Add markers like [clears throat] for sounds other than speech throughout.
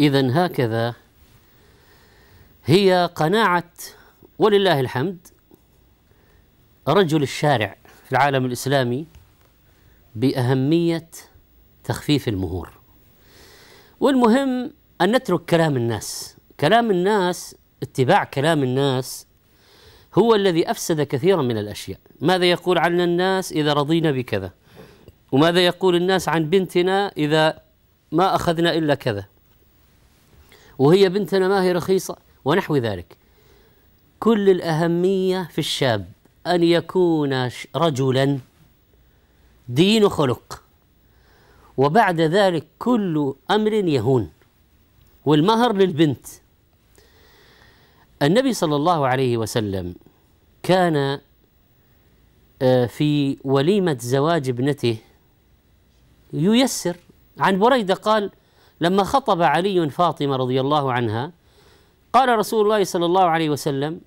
إذا هكذا هي قناعة ولله الحمد رجل الشارع في العالم الإسلامي بأهمية تخفيف المهور والمهم أن نترك كلام الناس كلام الناس اتباع كلام الناس هو الذي أفسد كثيرا من الأشياء ماذا يقول عنا الناس إذا رضينا بكذا وماذا يقول الناس عن بنتنا إذا ما أخذنا إلا كذا وهي بنتنا ما هي رخيصة ونحو ذلك كل الأهمية في الشاب أن يكون رجلا دين وخلق وبعد ذلك كل أمر يهون والمهر للبنت النبي صلى الله عليه وسلم كان آه، في وليمة زواج ابنته ييسر عن بريدة قال لما خطب علي فاطمه رضي الله عنها قال رسول الله صلى الله عليه وسلم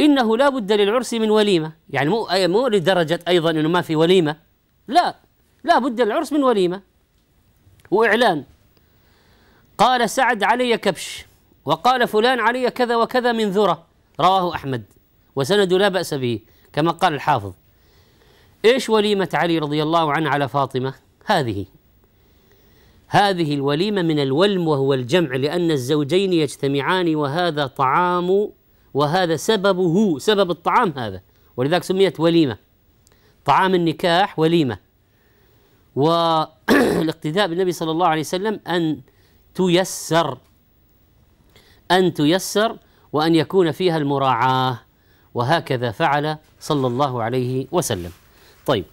انه لا بد للعرس من وليمه يعني مو مو لدرجه ايضا انه ما في وليمه لا لا بد للعرس من وليمه واعلان قال سعد علي كبش وقال فلان علي كذا وكذا من ذره رواه احمد وسند لا باس به كما قال الحافظ ايش وليمه علي رضي الله عنه على فاطمه هذه هذه الوليمة من الولم وهو الجمع لأن الزوجين يجتمعان وهذا طعام وهذا سببه سبب الطعام هذا ولذلك سميت وليمة طعام النكاح وليمة والاقتداء بالنبي صلى الله عليه وسلم أن تيسر أن تيسر وأن يكون فيها المراعاة وهكذا فعل صلى الله عليه وسلم طيب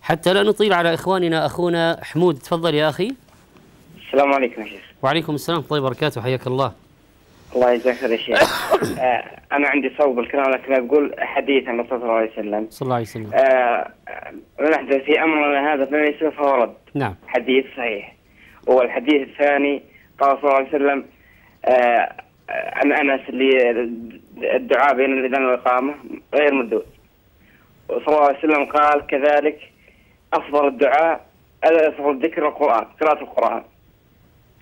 حتى لا نطيل على إخواننا أخونا حمود تفضل يا أخي السلام عليكم يا شيخ وعليكم السلام ورحمه الله وبركاته حياك الله الله يجزاك خير يا شيخ آه، انا عندي صوب الكلام لكن اقول حديث عن الرسول صلى الله عليه وسلم صلى الله عليه وسلم آه، من احدث في امرنا هذا فما يسوء فهو رد نعم حديث صحيح والحديث الثاني قال صلى الله عليه وسلم آه عن انس الدعاء بين الاذان والاقامه غير مردود وصلى الله عليه وسلم قال كذلك افضل الدعاء افضل الذكر القران قراءه القران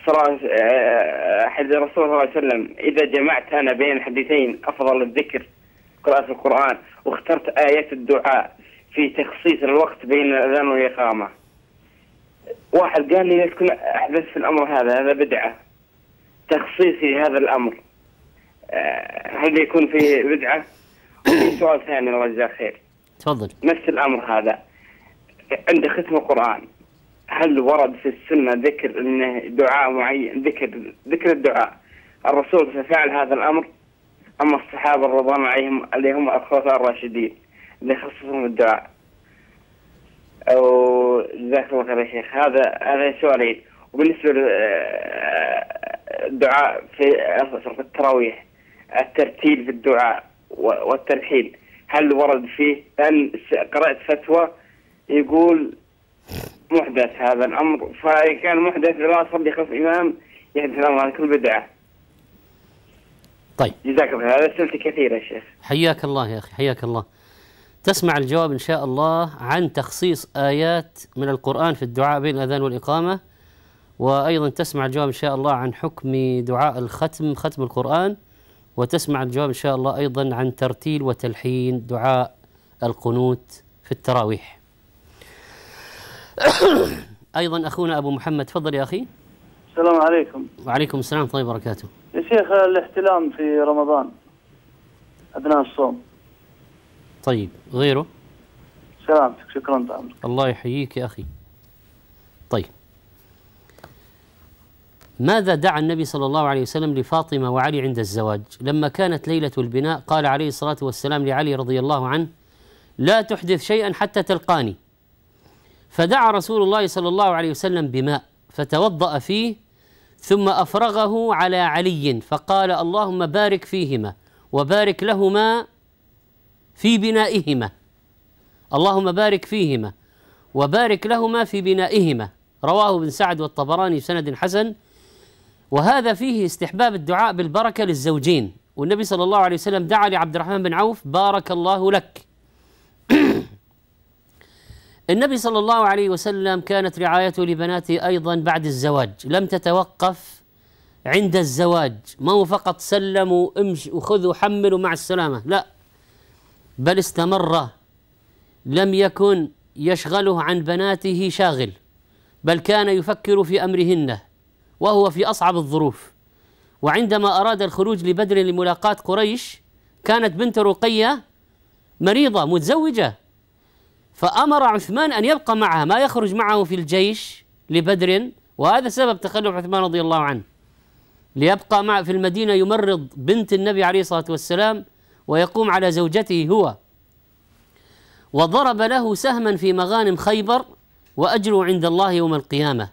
صلى آه، آه، حد الرسول صلى الله عليه وسلم إذا جمعت أنا بين حديثين أفضل الذكر قراءة القرآن واخترت ايات الدعاء في تخصيص الوقت بين الأذان والإقامة واحد قال لي لا تكون أحدث في الأمر هذا هذا بدعة تخصيصي هذا الأمر آه، هل يكون في بدعة؟ وفي سؤال ثاني الله يجزاه خير تفضل نفس الأمر هذا عند ختم القرآن هل ورد في السنه ذكر انه دعاء معين ذكر ذكر الدعاء الرسول فعل هذا الامر اما الصحابه الرضوان عليهم اللي هم الخلفاء الراشدين اللي خصصهم الدعاء او جزاك الله خير يا شيخ هذا هذا سؤالين وبالنسبه للدعاء في في التراويح الترتيل في الدعاء والترحيل هل ورد فيه؟ لان قرات فتوى يقول محدث هذا الأمر فكان محدث لا صلي خلف إمام يحدث الأمر عن كل بدعة طيب جزاك الله هذا أسئلتي كثيرة يا شيخ حياك الله يا أخي حياك الله تسمع الجواب إن شاء الله عن تخصيص آيات من القرآن في الدعاء بين الأذان والإقامة وأيضا تسمع الجواب إن شاء الله عن حكم دعاء الختم ختم القرآن وتسمع الجواب إن شاء الله أيضا عن ترتيل وتلحين دعاء القنوت في التراويح [coughs] ايضا اخونا ابو محمد تفضل يا اخي السلام عليكم وعليكم السلام ورحمه طيب، الله وبركاته يا شيخ الاحتلام في رمضان اثناء الصوم طيب غيره سلامتك شكرا طال عمرك الله يحييك يا اخي طيب ماذا دعا النبي صلى الله عليه وسلم لفاطمه وعلي عند الزواج لما كانت ليله البناء قال عليه الصلاه والسلام لعلي رضي الله عنه لا تحدث شيئا حتى تلقاني فدعا رسول الله صلى الله عليه وسلم بماء فتوضأ فيه ثم أفرغه على علي فقال اللهم بارك فيهما وبارك لهما في بنائهما اللهم بارك فيهما وبارك لهما في بنائهما رواه ابن سعد والطبراني بسند حسن وهذا فيه استحباب الدعاء بالبركه للزوجين والنبي صلى الله عليه وسلم دعا لعبد الرحمن بن عوف بارك الله لك النبي صلى الله عليه وسلم كانت رعايته لبناته ايضا بعد الزواج لم تتوقف عند الزواج ما هو فقط سلموا امش وخذوا حملوا مع السلامه لا بل استمر لم يكن يشغله عن بناته شاغل بل كان يفكر في امرهن وهو في اصعب الظروف وعندما اراد الخروج لبدر لملاقاه قريش كانت بنت رقيه مريضه متزوجه فأمر عثمان أن يبقى معها ما يخرج معه في الجيش لبدر وهذا سبب تخلف عثمان رضي الله عنه ليبقى مع في المدينة يمرض بنت النبي عليه الصلاة والسلام ويقوم على زوجته هو وضرب له سهما في مغانم خيبر وأجره عند الله يوم القيامة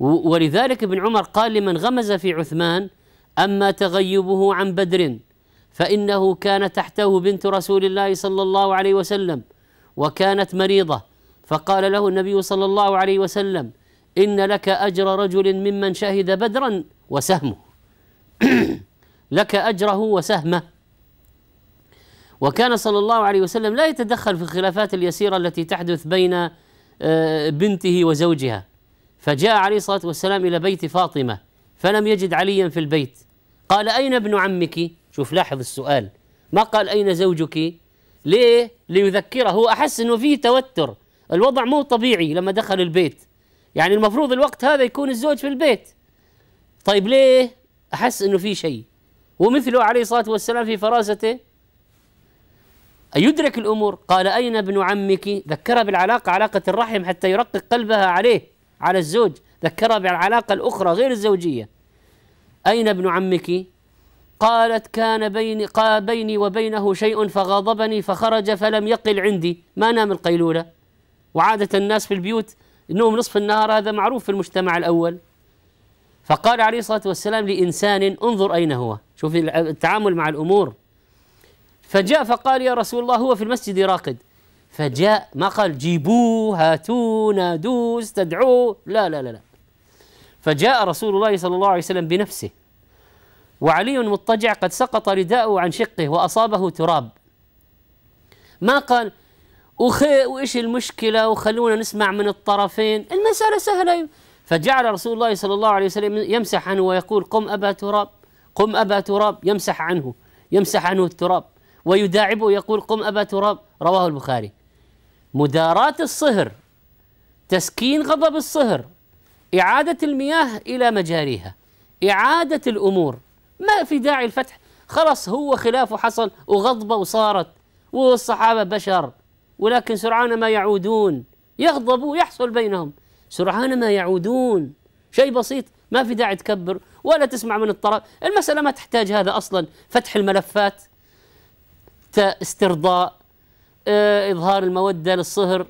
ولذلك ابن عمر قال لمن غمز في عثمان أما تغيبه عن بدر فإنه كان تحته بنت رسول الله صلى الله عليه وسلم وكانت مريضه فقال له النبي صلى الله عليه وسلم ان لك اجر رجل ممن شهد بدرا وسهمه [clears throat] لك اجره وسهمه وكان صلى الله عليه وسلم لا يتدخل في الخلافات اليسيره التي تحدث بين آه، بنته وزوجها فجاء عليه الصلاه والسلام الى بيت فاطمه فلم يجد عليا في البيت قال اين ابن عمك؟ شوف لاحظ السؤال ما قال اين زوجك؟ ليه؟ ليذكره هو أحس أنه فيه توتر الوضع مو طبيعي لما دخل البيت يعني المفروض الوقت هذا يكون الزوج في البيت طيب ليه؟ أحس أنه في شيء ومثله عليه الصلاة والسلام في فراسته يدرك الأمور قال أين ابن عمك ذكرها بالعلاقة علاقة الرحم حتى يرقق قلبها عليه على الزوج ذكرها بالعلاقة الأخرى غير الزوجية أين ابن عمك قالت كان بيني قا بيني وبينه شيء فغاضبني فخرج فلم يقل عندي ما نام القيلولة وعادة الناس في البيوت النوم نصف النهار هذا معروف في المجتمع الأول فقال عليه الصلاة والسلام لإنسان انظر أين هو شوف التعامل مع الأمور فجاء فقال يا رسول الله هو في المسجد راقد فجاء ما قال جيبوه هاتوه نادوه استدعوه لا لا لا لا فجاء رسول الله صلى الله عليه وسلم بنفسه وعلي مضطجع قد سقط رداؤه عن شقه وأصابه تراب ما قال وخي وإيش المشكلة وخلونا نسمع من الطرفين المسألة سهلة فجعل رسول الله صلى الله عليه وسلم يمسح عنه ويقول قم أبا تراب قم أبا تراب يمسح عنه يمسح عنه التراب ويداعبه يقول قم أبا تراب رواه البخاري مداراة الصهر تسكين غضب الصهر إعادة المياه إلى مجاريها إعادة الأمور ما في داعي الفتح خلاص هو خلافه حصل وغضبة وصارت والصحابة بشر ولكن سرعان ما يعودون يغضبوا ويحصل بينهم سرعان ما يعودون شيء بسيط ما في داعي تكبر ولا تسمع من الطرف المسألة ما تحتاج هذا أصلا فتح الملفات استرضاء آه، إظهار المودة للصهر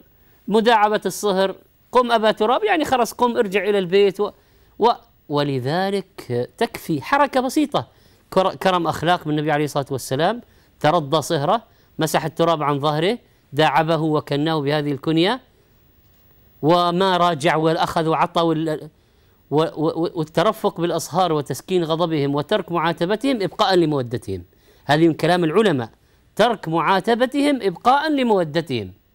مداعبة الصهر قم أبا تراب يعني خلاص قم ارجع إلى البيت و, و ولذلك تكفي حركة بسيطة كرم أخلاق من النبي عليه الصلاة والسلام ترضى صهره مسح التراب عن ظهره داعبه وكناه بهذه الكنية وما راجع والأخذ وعطى والترفق بالأصهار وتسكين غضبهم وترك معاتبتهم إبقاء لمودتهم هذه من كلام العلماء ترك معاتبتهم إبقاء لمودتهم